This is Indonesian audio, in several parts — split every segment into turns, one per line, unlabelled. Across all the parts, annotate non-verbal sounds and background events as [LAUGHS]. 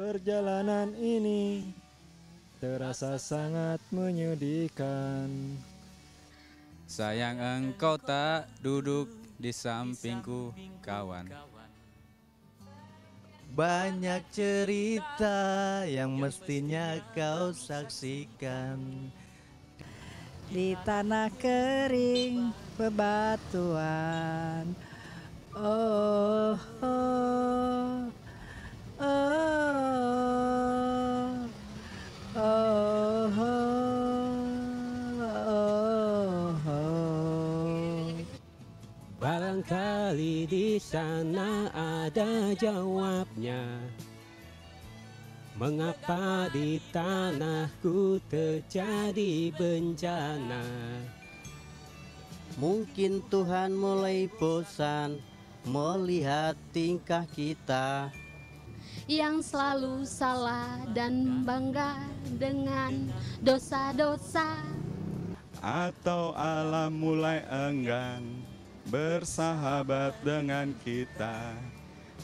Perjalanan ini terasa sangat menyedihkan.
Sayang engkau tak duduk di
sampingku, kawan. Banyak cerita yang mestinya kau saksikan di tanah kering bebatuan. Oh, oh.
Barangkali di sana ada jawabnya Mengapa di tanahku terjadi bencana Mungkin Tuhan mulai bosan melihat tingkah kita
yang selalu salah dan bangga dengan dosa-dosa
atau alam mulai enggan bersahabat dengan kita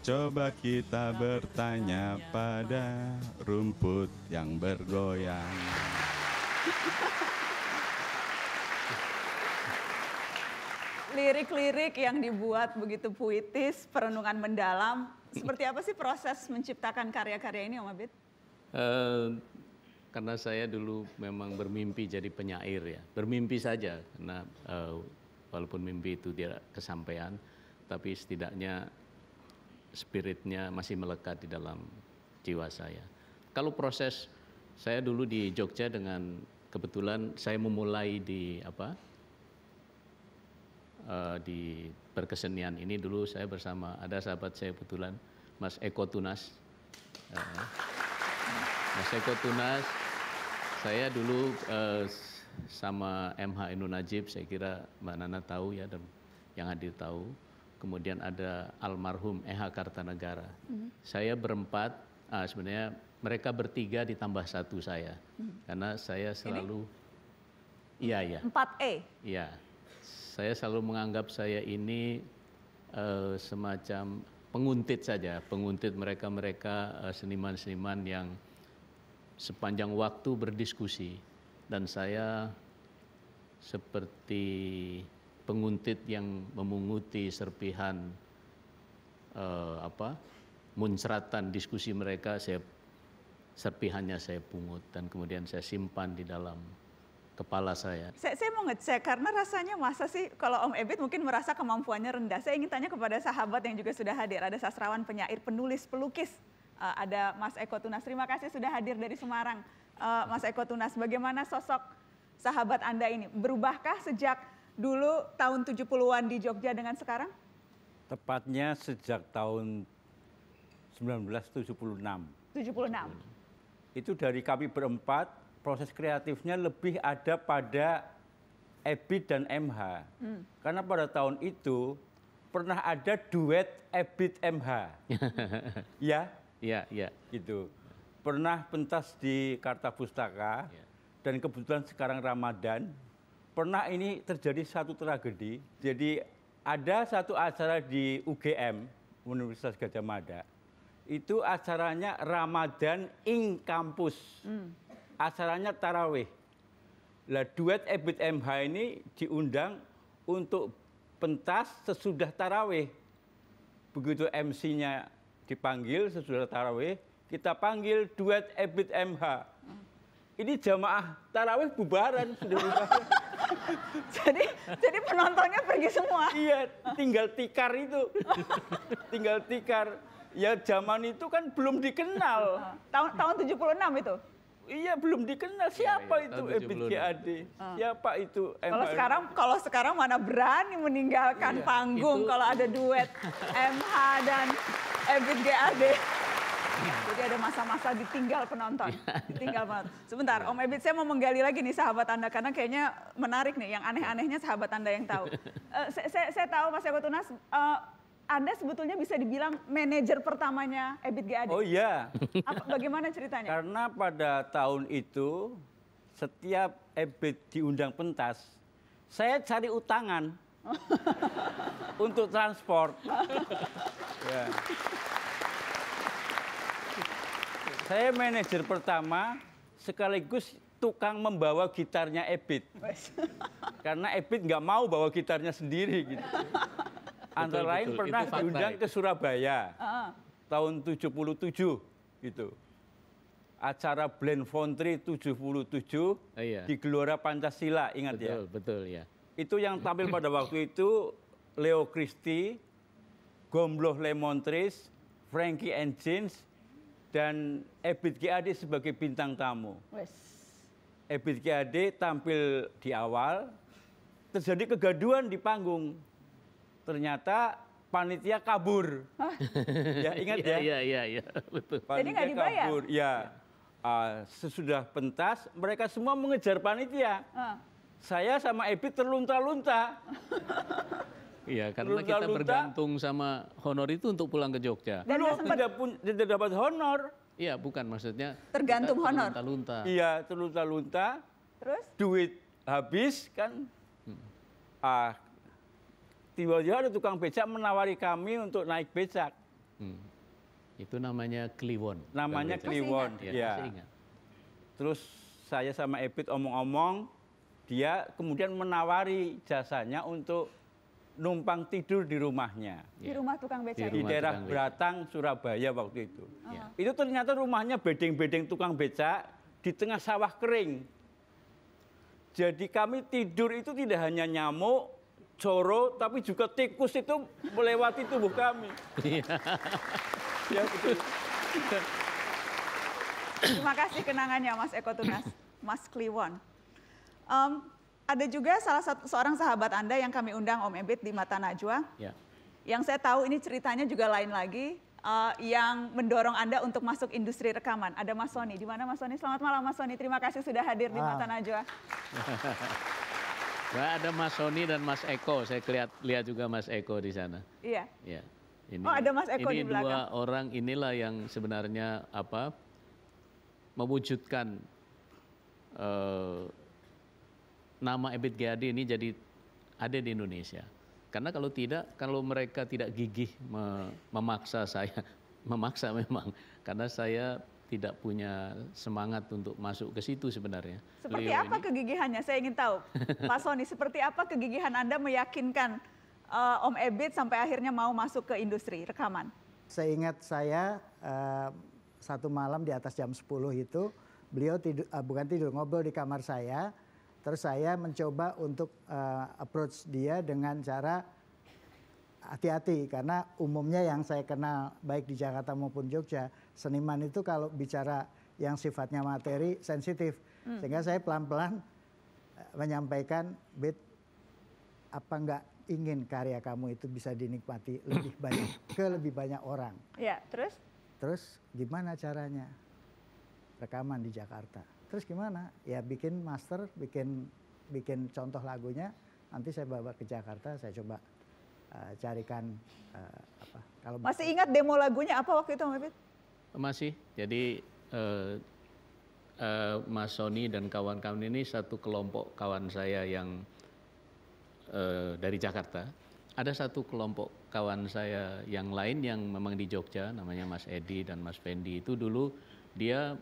Coba kita bertanya pada rumput yang bergoyang
Lirik-lirik yang dibuat begitu puitis, perenungan mendalam, seperti apa sih proses menciptakan karya-karya ini Om Abid?
Uh, karena saya dulu memang bermimpi jadi penyair ya. Bermimpi saja karena uh, walaupun mimpi itu tidak kesampaian tapi setidaknya spiritnya masih melekat di dalam jiwa saya. Kalau proses saya dulu di Jogja dengan kebetulan saya memulai di apa? Uh, di berkesenian ini dulu saya bersama ada sahabat saya kebetulan Mas Eko Tunas. Eh, Mas Eko Tunas, saya dulu eh, sama MH Inu Najib, saya kira Mbak Nana tahu ya dan yang hadir tahu. Kemudian ada almarhum Eha Kartanegara. Mm-hmm. Saya berempat, ah, sebenarnya mereka bertiga ditambah satu saya. Mm-hmm. Karena saya selalu... Ini? Iya, iya.
empat e
Iya saya selalu menganggap saya ini uh, semacam penguntit saja, penguntit mereka-mereka uh, seniman-seniman yang sepanjang waktu berdiskusi dan saya seperti penguntit yang memunguti serpihan uh, apa muncratan diskusi mereka saya serpihannya saya pungut dan kemudian saya simpan di dalam kepala saya.
saya. Saya mau ngecek karena rasanya masa sih kalau Om Ebit mungkin merasa kemampuannya rendah. Saya ingin tanya kepada sahabat yang juga sudah hadir. Ada sastrawan, penyair, penulis, pelukis. Uh, ada Mas Eko Tunas. Terima kasih sudah hadir dari Semarang. Uh, Mas Eko Tunas, bagaimana sosok sahabat Anda ini? Berubahkah sejak dulu tahun 70-an di Jogja dengan sekarang?
Tepatnya sejak tahun 1976. 76. Itu dari kami berempat proses kreatifnya lebih ada pada EBIT dan MH. Hmm. Karena pada tahun itu pernah ada duet EBIT MH.
[LAUGHS]
ya? Iya, iya. Gitu. Pernah pentas di Kartapustaka ya. dan kebetulan sekarang Ramadan. Pernah ini terjadi satu tragedi. Jadi ada satu acara di UGM, Universitas Gajah Mada. Itu acaranya Ramadan ing Kampus. Hmm acaranya tarawih. Lah duet Ebit MH ini diundang untuk pentas sesudah tarawih. Begitu MC-nya dipanggil sesudah tarawih, kita panggil duet Ebit MH. Ini jamaah tarawih bubaran sudah [LAUGHS] jadi jadi penontonnya pergi semua. Iya, tinggal tikar itu. tinggal tikar. Ya zaman itu kan belum dikenal.
Tahun tahun 76 itu. Iya belum dikenal iya, siapa ya, ya,
itu Ebit eh, GAD, ah.
siapa itu. MRD. Kalau sekarang kalau sekarang mana berani meninggalkan iya, panggung itu... kalau ada duet [LAUGHS] MH dan Ebit eh, GAD. Jadi ada masa-masa ditinggal penonton, iya. ditinggal penonton. [LAUGHS] Sebentar, Om Ebit saya mau menggali lagi nih sahabat Anda karena kayaknya menarik nih yang aneh-anehnya sahabat Anda yang tahu. Uh, [LAUGHS] saya, saya, saya tahu Mas Eko Tunas uh, anda sebetulnya bisa dibilang manajer pertamanya Ebit G. Oh iya. Apa, bagaimana ceritanya?
Karena pada tahun itu setiap Ebit diundang pentas, saya cari utangan [LAUGHS] untuk transport. ya. Saya manajer pertama sekaligus tukang membawa gitarnya Ebit. Karena Ebit nggak mau bawa gitarnya sendiri gitu. [LAUGHS]
antara betul, lain betul. pernah itu diundang itu. ke
Surabaya uh-huh. tahun 77 itu Acara Blend Fontri 77 uh, iya. di Gelora Pancasila ingat betul, ya. Betul, betul ya. Itu yang tampil pada waktu itu Leo Christie, Gombloh Lemontris, Frankie and Jeans dan Ebit GAD sebagai bintang tamu. Wes. Ebit GAD tampil di awal, terjadi kegaduhan di panggung ternyata panitia kabur.
Hah?
[LAUGHS] ya ingat iya, ya. Iya iya iya betul.
Panitia Jadi nggak dibayar. Kabur. Ya. Uh, sesudah pentas mereka semua mengejar panitia. Uh. Saya sama Ebi terlunta-lunta.
[LAUGHS] Iya, karena kita bergantung sama honor itu untuk pulang ke Jogja. Dan Loh, sempat... tidak, pun, tidak dapat honor. Iya, bukan maksudnya.
Tergantung honor.
Terlunta-lunta. Iya, terlunta-lunta. Terus? Duit
habis kan. Hmm. Ah, tiba-tiba ada tukang becak menawari kami untuk naik becak.
Hmm. Itu namanya Kliwon. Namanya Kliwon, ya. ya. Ingat.
Terus saya sama Ebit omong-omong, dia kemudian menawari jasanya untuk numpang tidur di rumahnya. Di
iya. rumah tukang becak. Di, di daerah
Beratang, Surabaya waktu itu. Uh iya. -huh. Itu ternyata rumahnya bedeng-bedeng tukang becak di tengah sawah kering. Jadi kami tidur itu tidak hanya nyamuk, Coro tapi juga tikus itu melewati tubuh kami.
Iya. ya betul.
Terima kasih kenangannya Mas Eko Tunas, Mas Kliwon. Um, ada juga salah satu seorang sahabat Anda yang kami undang Om Ebit di Mata Najwa. Ya. Yang saya tahu ini ceritanya juga lain lagi uh, yang mendorong Anda untuk masuk industri rekaman. Ada Mas Soni. Di mana Mas Soni? Selamat malam Mas Soni. Terima kasih sudah hadir di ah. Mata Najwa. [LAUGHS]
Nah, ada Mas Sony dan Mas Eko. Saya lihat lihat juga Mas Eko di sana. Iya. Iya. Ini, oh, ada Mas Eko ini di belakang. dua orang inilah yang sebenarnya apa mewujudkan uh, nama Ebit Gadi ini jadi ada di Indonesia. Karena kalau tidak, kalau mereka tidak gigih memaksa saya, [LAUGHS] memaksa memang, karena saya tidak punya semangat untuk masuk ke situ sebenarnya. Seperti apa
kegigihannya? Saya ingin tahu. [LAUGHS] Pak Soni, seperti apa kegigihan Anda meyakinkan uh, Om Ebit sampai akhirnya mau masuk ke industri rekaman?
Seingat saya uh, satu malam di atas jam 10 itu beliau tidur, uh, bukan tidur ngobrol di kamar saya. Terus saya mencoba untuk uh, approach dia dengan cara hati-hati karena umumnya yang saya kenal baik di Jakarta maupun Jogja seniman itu kalau bicara yang sifatnya materi sensitif hmm. sehingga saya pelan-pelan eh, menyampaikan bit apa enggak ingin karya kamu itu bisa dinikmati lebih banyak [COUGHS] ke lebih banyak orang. Ya, terus? Terus gimana caranya? Rekaman di Jakarta. Terus gimana? Ya bikin master, bikin bikin contoh lagunya, nanti saya bawa ke Jakarta, saya coba uh, carikan uh, apa. Kalau Masih
ingat demo lagunya apa waktu itu, Mbak
Masih. Jadi uh, uh, Mas Sony dan kawan-kawan ini satu kelompok kawan saya yang uh, dari Jakarta. Ada satu kelompok kawan saya yang lain yang memang di Jogja, namanya Mas Edi dan Mas Fendi. Itu dulu dia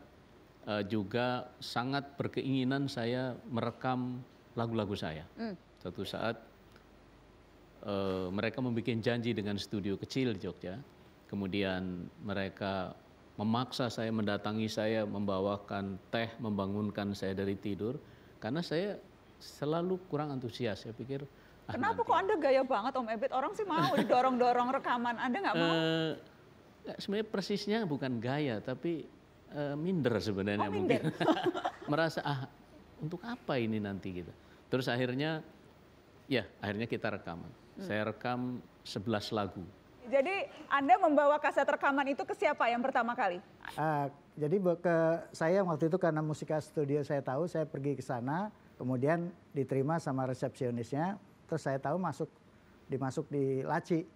uh, juga sangat berkeinginan saya merekam lagu-lagu saya. Mm. Satu saat uh, mereka membuat janji dengan studio kecil di Jogja. Kemudian mereka memaksa saya mendatangi saya membawakan teh membangunkan saya dari tidur karena saya selalu kurang antusias saya pikir
ah, kenapa nanti. kok anda gaya banget om Ebit? orang sih mau [LAUGHS] didorong dorong rekaman anda nggak mau
uh, sebenarnya persisnya bukan gaya tapi uh, minder sebenarnya oh, minder. mungkin [LAUGHS] merasa ah untuk apa ini nanti gitu terus akhirnya ya akhirnya kita rekaman Hmm. Saya rekam 11
lagu.
Jadi Anda membawa kaset rekaman itu ke siapa yang pertama kali?
Uh, jadi ke saya waktu itu karena musika studio saya tahu, saya pergi ke sana, kemudian diterima sama resepsionisnya, terus saya tahu masuk dimasuk di laci.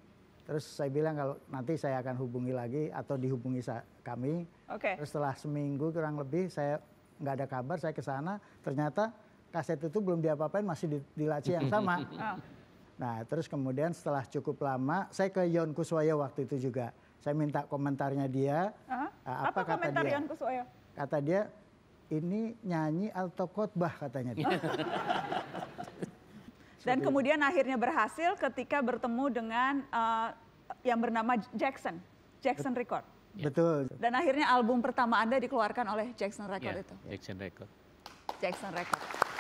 Terus saya bilang kalau nanti saya akan hubungi lagi atau dihubungi kami. Oke. Okay. Terus setelah seminggu kurang lebih saya nggak ada kabar, saya ke sana, ternyata kaset itu belum diapa-apain masih di, di laci yang sama. [LAUGHS] Oh. Nah, terus kemudian setelah cukup lama, saya ke Yon Kuswoyo waktu itu juga. Saya minta komentarnya dia.
Ah, apa, apa kata komentar dia? Yon Kuswoyo?
Kata dia, ini nyanyi atau khotbah katanya. Dia. [LAUGHS] Dan kemudian
akhirnya berhasil ketika bertemu dengan uh, yang bernama Jackson, Jackson Record. Ya. Betul. Dan akhirnya album pertama Anda dikeluarkan oleh Jackson Record yeah, itu. Jackson Record. Jackson Record.